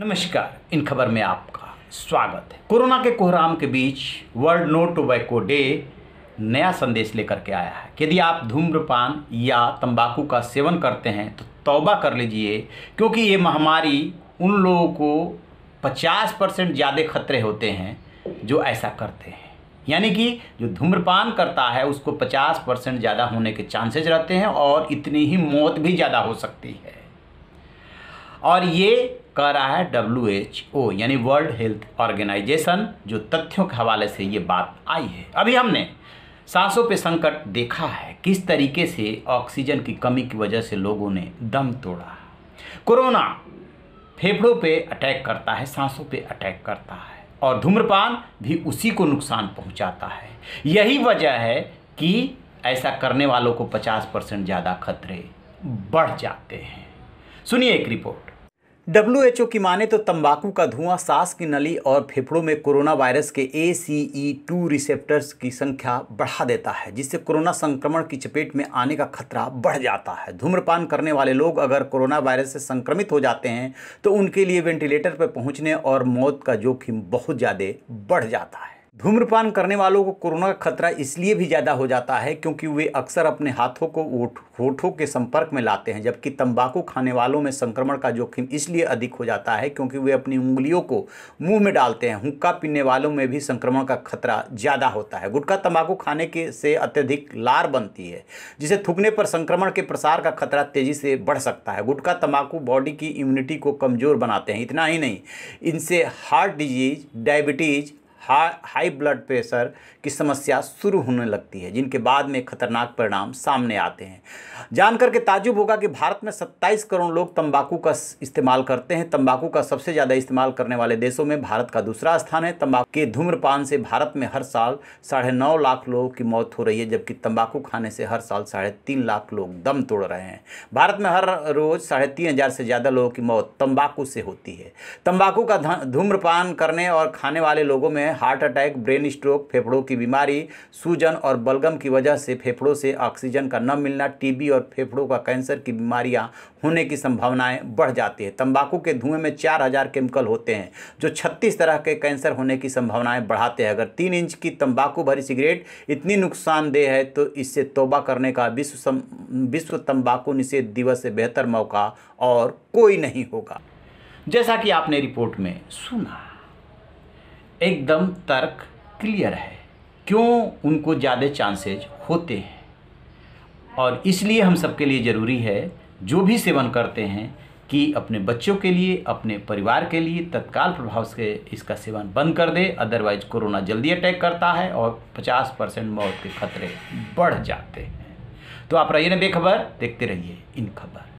नमस्कार इन खबर में आपका स्वागत है कोरोना के कोहराम के बीच वर्ल्ड नो टोबैको डे नया संदेश लेकर के आया है यदि आप धूम्रपान या तंबाकू का सेवन करते हैं तो तौबा कर लीजिए क्योंकि ये महामारी उन लोगों को 50 परसेंट ज़्यादा खतरे होते हैं जो ऐसा करते हैं यानी कि जो धूम्रपान करता है उसको 50 परसेंट ज़्यादा होने के चांसेज रहते हैं और इतनी ही मौत भी ज़्यादा हो सकती है और ये कह रहा है डब्ल्यू एच ओ यानी वर्ल्ड हेल्थ ऑर्गेनाइजेशन जो तथ्यों के हवाले से ये बात आई है अभी हमने सांसों पे संकट देखा है किस तरीके से ऑक्सीजन की कमी की वजह से लोगों ने दम तोड़ा कोरोना फेफड़ों पे अटैक करता है सांसों पे अटैक करता है और धूम्रपान भी उसी को नुकसान पहुंचाता है यही वजह है कि ऐसा करने वालों को 50 परसेंट ज़्यादा खतरे बढ़ जाते हैं सुनिए एक रिपोर्ट डब्ल्यू की माने तो तंबाकू का धुआं सांस की नली और फेफड़ों में कोरोना वायरस के ए सी ई टू रिसेप्टर्स की संख्या बढ़ा देता है जिससे कोरोना संक्रमण की चपेट में आने का खतरा बढ़ जाता है धूम्रपान करने वाले लोग अगर कोरोना वायरस से संक्रमित हो जाते हैं तो उनके लिए वेंटिलेटर पर पहुंचने और मौत का जोखिम बहुत ज़्यादा बढ़ जाता है धूम्रपान करने वालों को कोरोना का खतरा इसलिए भी ज़्यादा हो जाता है क्योंकि वे अक्सर अपने हाथों को होठों के संपर्क में लाते हैं जबकि तंबाकू खाने वालों में संक्रमण का जोखिम इसलिए अधिक हो जाता है क्योंकि वे अपनी उंगलियों को मुंह में डालते हैं हुक्का पीने वालों में भी संक्रमण का खतरा ज़्यादा होता है गुटखा तम्बाकू खाने के से अत्यधिक लार बनती है जिसे थूकने पर संक्रमण के प्रसार का खतरा तेज़ी से बढ़ सकता है गुटखा तम्बाकू बॉडी की इम्यूनिटी को कमज़ोर बनाते हैं इतना ही नहीं इनसे हार्ट डिजीज डायबिटीज़ हा, हाई ब्लड प्रेशर की समस्या शुरू होने लगती है जिनके बाद में खतरनाक परिणाम सामने आते हैं जानकर के ताजुब होगा कि भारत में 27 करोड़ लोग तंबाकू का इस्तेमाल करते हैं तंबाकू का सबसे ज़्यादा इस्तेमाल करने वाले देशों में भारत का दूसरा स्थान है तम्बाकू के धूम्रपान से भारत में हर साल साढ़े नौ लाख लोगों की मौत हो रही है जबकि तम्बाकू खाने से हर साल साढ़े तीन लाख लोग दम तोड़ रहे हैं भारत में हर रोज़ साढ़े तीन हज़ार से ज़्यादा लोगों की मौत तम्बाकू से होती है तम्बाकू का धूम्रपान करने और खाने वाले लोगों में हार्ट अटैक ब्रेन स्ट्रोक फेफड़ों की बीमारी सूजन और बलगम की वजह से फेफड़ों से ऑक्सीजन का न मिलना टीबी और फेफड़ों का कैंसर की बीमारियां होने की संभावनाएं बढ़ जाती है तंबाकू के धुएं में चार हजार केमिकल होते हैं जो छत्तीस तरह के कैंसर होने की संभावनाएं बढ़ाते हैं अगर तीन इंच की तंबाकू भरी सिगरेट इतनी नुकसानदेह है तो इससे तोबा करने का विश्व विश्व तंबाकू निषेध दिवस से बेहतर मौका और कोई नहीं होगा जैसा कि आपने रिपोर्ट में सुना एकदम तर्क क्लियर है क्यों उनको ज़्यादा चांसेज होते हैं और इसलिए हम सबके लिए ज़रूरी है जो भी सेवन करते हैं कि अपने बच्चों के लिए अपने परिवार के लिए तत्काल प्रभाव से इसका सेवन बंद कर दे अदरवाइज कोरोना जल्दी अटैक करता है और 50 परसेंट मौत के खतरे बढ़ जाते हैं तो आप रहिए ना बेखबर देखते रहिए इन खबर